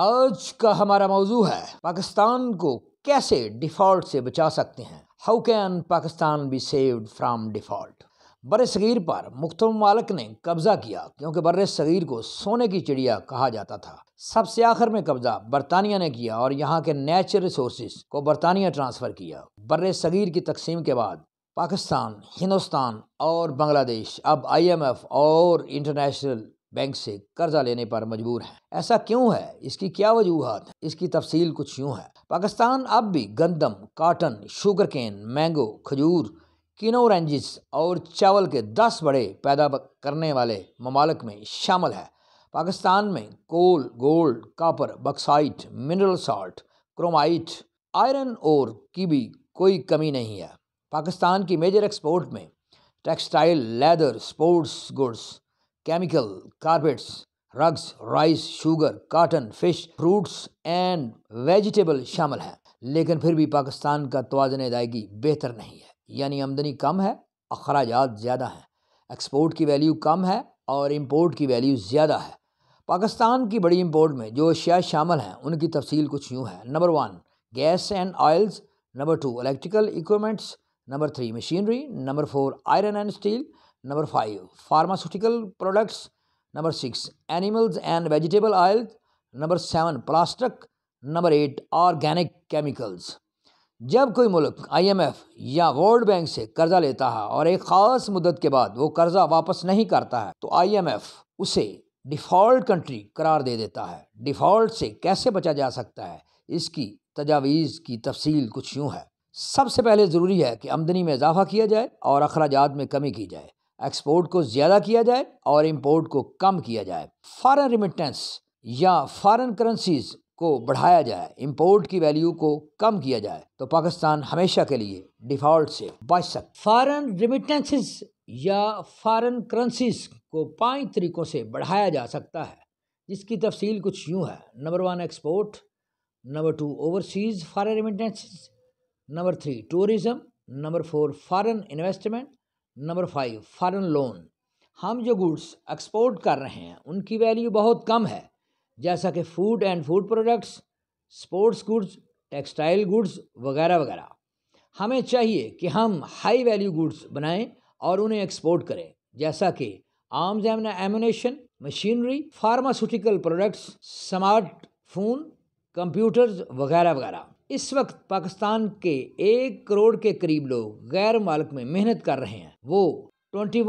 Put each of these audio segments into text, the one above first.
आज का हमारा मौजू है पाकिस्तान को कैसे डिफ़ॉल्ट से बचा सकते हैं how can Pakistan be saved from default बर सग़ीर पर मुख्त ममालक ने कब्ज़ा किया क्योंकि बर सग़ीर को सोने की चिड़िया कहा जाता था सबसे आखिर में कब्ज़ा बरतानिया ने किया और यहाँ के नेचुरल रिसोर्स को बरतानिया ट्रांसफ़र किया बर सग़ीर की तकसीम के बाद पाकिस्तान हिंदुस्तान और बांग्लादेश अब आईएमएफ और इंटरनेशनल बैंक से कर्जा लेने पर मजबूर हैं ऐसा क्यों है इसकी क्या वजूहत है इसकी तफसील कुछ यूँ है पाकिस्तान अब भी गंदम काटन शुगर केन मैंगो खजूर किनोरेंजिस और चावल के दस बड़े पैदा करने वाले ममालक में शामिल है पाकिस्तान में coal gold copper bauxite mineral salt chromite iron और की भी कोई कमी नहीं है पाकिस्तान की मेजर एक्सपोर्ट में textile leather sports goods chemical carpets rugs rice sugar cotton fish fruits and vegetable शामिल हैं लेकिन फिर भी पाकिस्तान का तोज़न अदायगी बेहतर नहीं है यानी आमदनी कम है अखराज ज़्यादा हैं एक्सपोर्ट की वैल्यू कम है और इम्पोर्ट की वैल्यू ज़्यादा है पाकिस्तान की बड़ी इम्पोर्ट में जो अशिया शामिल हैं उनकी तफसील कुछ यूँ है number one gas and oils number two electrical equipments number three machinery number four iron and steel number five pharmaceutical products number six animals and vegetable oil number seven plastic number eight organic chemicals जब कोई मुल्क IMF या world bank से कर्जा लेता है और एक ख़ास मुद्दत के बाद वो कर्जा वापस नहीं करता है तो आईएमएफ उसे डिफ़ॉल्ट कंट्री करार दे देता है डिफ़ॉल्ट से कैसे बचा जा सकता है इसकी तजावीज़ की तफसील कुछ यूँ है सबसे पहले ज़रूरी है कि आमदनी में इजाफा किया जाए और अखराज में कमी की जाए एक्सपोर्ट को ज़्यादा किया जाए और इम्पोर्ट को कम किया जाए फॉरेन रिमिटेंस या फॉरेन करेंसीज को बढ़ाया जाए इम्पोर्ट की वैल्यू को कम किया जाए तो पाकिस्तान हमेशा के लिए डिफ़ॉल्ट से बच सकता फॉरेन रिमिटेंसेस या फॉरेन करेंसीज को पांच तरीक़ों से बढ़ाया जा सकता है जिसकी तफसील कुछ यूँ है number one export number two overseas foreign remittances number three tourism number four foreign investment number five foreign loan हम जो गुड्स एक्सपोर्ट कर रहे हैं उनकी वैल्यू बहुत कम है जैसा कि food and food products sports goods textile goods वगैरह वगैरह हमें चाहिए कि हम हाई वैल्यू गुड्स बनाएं और उन्हें एक्सपोर्ट करें जैसा कि arms and ammunition machinery pharmaceutical products smartphone computers वगैरह वगैरह इस वक्त पाकिस्तान के एक करोड़ के करीब लोग गैर मालक में मेहनत कर रहे हैं वो 21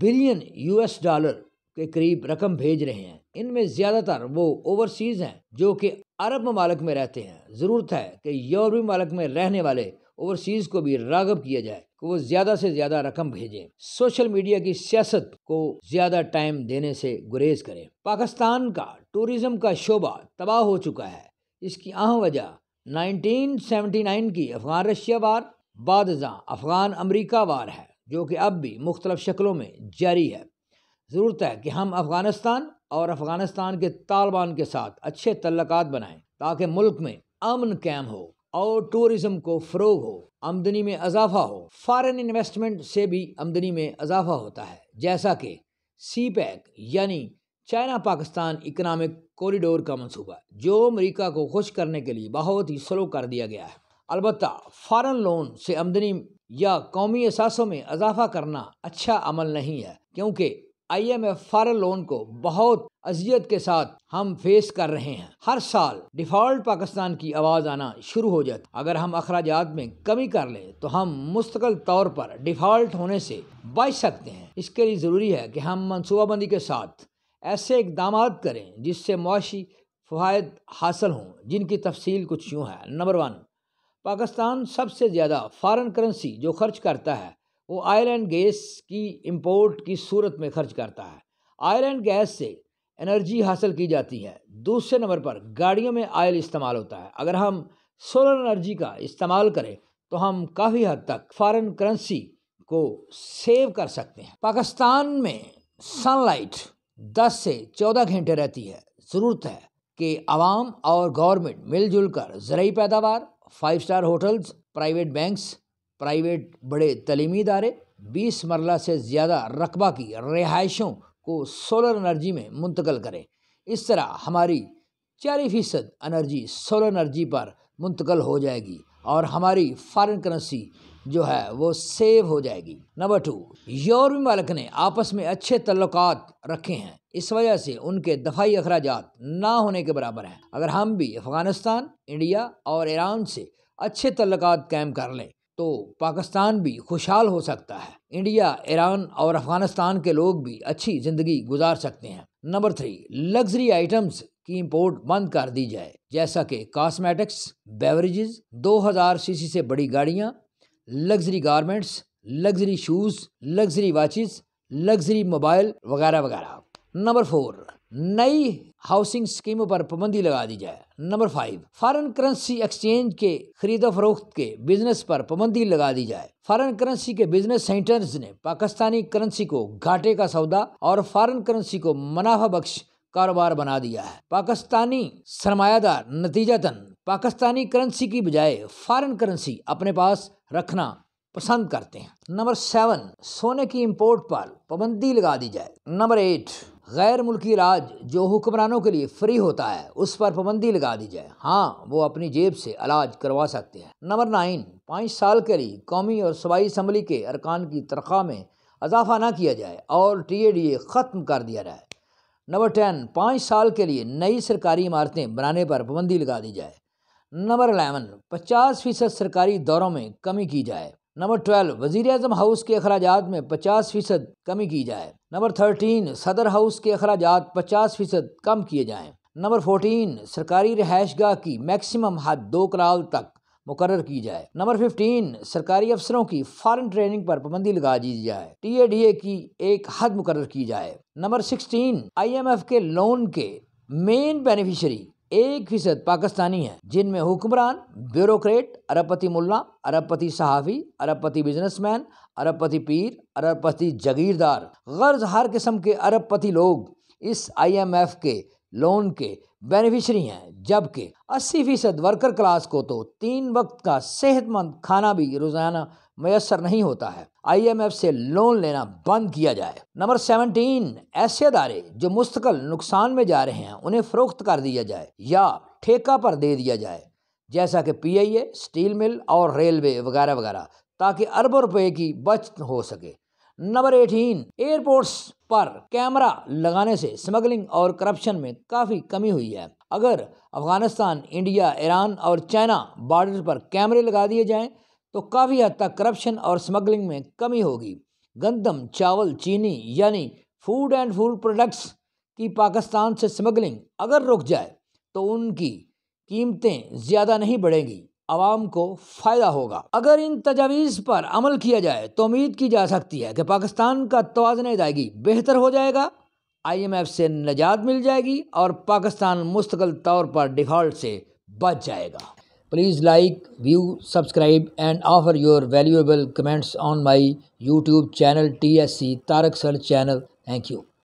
बिलियन यूएस डॉलर के करीब रकम भेज रहे हैं इनमें ज़्यादातर वो ओवरसीज़ हैं जो कि अरब ममालक में रहते हैं ज़रूरत है कि यूरोपी ममालक में रहने वाले ओवरसीज़ को भी रागब किया जाए कि वो ज़्यादा से ज़्यादा रकम भेजें सोशल मीडिया की सियासत को ज़्यादा टाइम देने से गुरेज करें पाकिस्तान का टूरिज़्म का शोबा तबाह हो चुका है इसकी अहम वजह 1979 की अफ़गान रशिया वार बाद अफ़गान अमरीका वार है जो कि अब भी मुख्तलिफ शक्लों में जारी है ज़रूरत है कि हम अफ़गानिस्तान और अफ़गानिस्तान के तालिबान के साथ अच्छे तल्लक बनाएँ ताकि मुल्क में अमन कैम हो और टूरिज़म को फ़रोग हो आमदनी में अजाफा हो फॉरेन इन्वेस्टमेंट से भी आमदनी में अजाफ़ा होता है जैसा कि सी पैक यानी चाइना पाकिस्तान इकनॉमिक कॉरिडोर का मंसूबा जो अमेरिका को खुश करने के लिए बहुत ही स्लो कर दिया गया है अलबत् फॉरन लोन से आमदनी या कौमी असासों में इजाफा करना अच्छा अमल नहीं है क्योंकि I M F foreign loan को बहुत अजियत के साथ हम फेस कर रहे हैं हर साल डिफ़ॉल्ट पाकिस्तान की आवाज़ आना शुरू हो जाती अगर हम अखराज में कमी कर लें तो हम मुस्तकिल तौर पर डिफ़ॉल्ट होने से बच सकते हैं इसके लिए ज़रूरी है कि हम मनसूबाबंदी के साथ ऐसे इकदाम करें जिससे मुशी फ़वाद हासिल हों जिनकी तफसील कुछ यूँ है नंबर वन पाकिस्तान सबसे ज़्यादा फ़ारन करेंसी जो खर्च करता है वो आयल एंड गैस की इम्पोर्ट की सूरत में खर्च करता है आयल एंड गैस से एनर्जी हासिल की जाती है दूसरे नंबर पर गाड़ियों में आयल इस्तेमाल होता है अगर हम सोलर एनर्जी का इस्तेमाल करें तो हम काफ़ी हद तक फ़ारन करेंसी को सेव कर सकते हैं पाकिस्तान में सनलाइट दस से चौदह घंटे रहती है ज़रूरत है कि आवाम और गवर्नमेंट मिलजुल कर ज़रूरी पैदावार five star hotels private banks private बड़े तलीमी इदारे बीस मरला से ज़्यादा रकबा की रिहाइशों को सोलर एनर्जी में मुंतकल करें इस तरह हमारी चार फ़ीसद एनर्जी सोलर एनर्जी पर मुंतकल हो जाएगी और हमारी फ़ारन करेंसी जो है वो सेव हो जाएगी नंबर टू यूरोपी मालिक ने आपस में अच्छे तल्लक रखे हैं इस वजह से उनके दफाई अखराज ना होने के बराबर हैं अगर हम भी अफगानिस्तान इंडिया और ईरान से अच्छे तल्लक कायम कर लें तो पाकिस्तान भी खुशहाल हो सकता है इंडिया ईरान और अफगानिस्तान के लोग भी अच्छी ज़िंदगी गुजार सकते हैं नंबर थ्री लग्जरी आइटम्स की इंपोर्ट बंद कर दी जाए जैसा कि कॉस्मेटिक्स बेवरेजेस 2000 सीसी से बड़ी गाड़ियाँ luxury garments luxury shoes luxury watches luxury mobile वगैरह वगैरह नंबर फोर नई हाउसिंग स्कीमों पर पाबंदी लगा दी जाए number five foreign currency exchange के खरीदो फरोख्त के बिजनेस पर पाबंदी लगा दी जाए फॉरन करेंसी के बिजनेस सेंटर्स ने पाकिस्तानी करेंसी को घाटे का सौदा और फॉरन करेंसी को मुनाफा बख्श कारोबार बना दिया है पाकिस्तानी सरमायादार नतीजतन पाकिस्तानी करेंसी की बजाय फ़ारन करेंसी अपने पास रखना पसंद करते हैं नंबर सेवन सोने की इंपोर्ट पर पाबंदी लगा दी जाए नंबर एट गैर मुल्की राज जो हुक्मरानों के लिए फ्री होता है उस पर पाबंदी लगा दी जाए हाँ वो अपनी जेब से इलाज करवा सकते हैं नंबर नाइन पाँच साल के लिए कौमी और सूबाई इसम्बली के अरकान की तनख्वाह में इजाफा ना किया जाए और टी ए डी ए ख़त्म कर दिया जाए नंबर टेन पाँच साल के लिए नई सरकारी इमारतें बनाने पर पाबंदी लगा दी जाए नंबर अलेवन पचास फीसद सरकारी दौरों में कमी की जाए नंबर ट्वेल्व वजीर अजम हाउस के अखराज में पचास फीसद कमी की जाए नंबर थर्टीन सदर हाउस के अखराज पचास फीसद कम किए जाएँ नंबर फोटीन सरकारी रहायशगाह की मैक्सिमम हद दो कराल तक मुकर की जाए नंबर फिफ्टीन सरकारी अफसरों की फॉरन ट्रेनिंग पर पाबंदी लगा दी जाए टी ए डी ए की एक हद मुकर की जाए नंबर सिक्सटीन आई एम एफ के लोन के मेन बेनिफिशरी एक फीसद पाकिस्तानी हैं जिनमें हुक्मरान ब्यूरोक्रेट अरबपति मुल्ला अरबपति सहाफ़ी अरबपति बिजनेसमैन अरबपति पीर अरबपति जगीरदार गर्ज हर किस्म के अरबपति लोग इस आईएमएफ के लोन के बेनिफिशरी हैं जबकि 80 फीसद वर्कर क्लास को तो तीन वक्त का सेहतमंद खाना भी रोज़ाना मैसर नहीं होता है आईएमएफ से लोन लेना बंद किया जाए नंबर 17 ऐसे अदारे जो मुस्तकल नुकसान में जा रहे हैं उन्हें फ़रोख्त कर दिया जाए या ठेका पर दे दिया जाए जैसा कि पीआईए स्टील मिल और रेलवे वगैरह वगैरह ताकि अरबों रुपए की बचत हो सके नंबर एटीन एयरपोर्ट्स पर कैमरा लगाने से स्मगलिंग और करप्शन में काफ़ी कमी हुई है अगर अफगानिस्तान इंडिया ईरान और चाइना बॉर्डर पर कैमरे लगा दिए जाएं तो काफ़ी हद तक करप्शन और स्मगलिंग में कमी होगी गंदम चावल चीनी यानी फूड एंड फूड प्रोडक्ट्स की पाकिस्तान से स्मगलिंग अगर रुक जाए तो उनकी कीमतें ज़्यादा नहीं बढ़ेंगी आवाम को फ़ायदा होगा अगर इन तजावीज़ पर अमल किया जाए तो उम्मीद की जा सकती है कि पाकिस्तान का तोज़न अदायगी बेहतर हो जाएगा आईएमएफ से निजात मिल जाएगी और पाकिस्तान मुस्तकिल तौर पर डिफ़ॉल्ट से बच जाएगा please like view subscribe and offer your valuable comments on my YouTube channel T S C Tarak sir channel thank you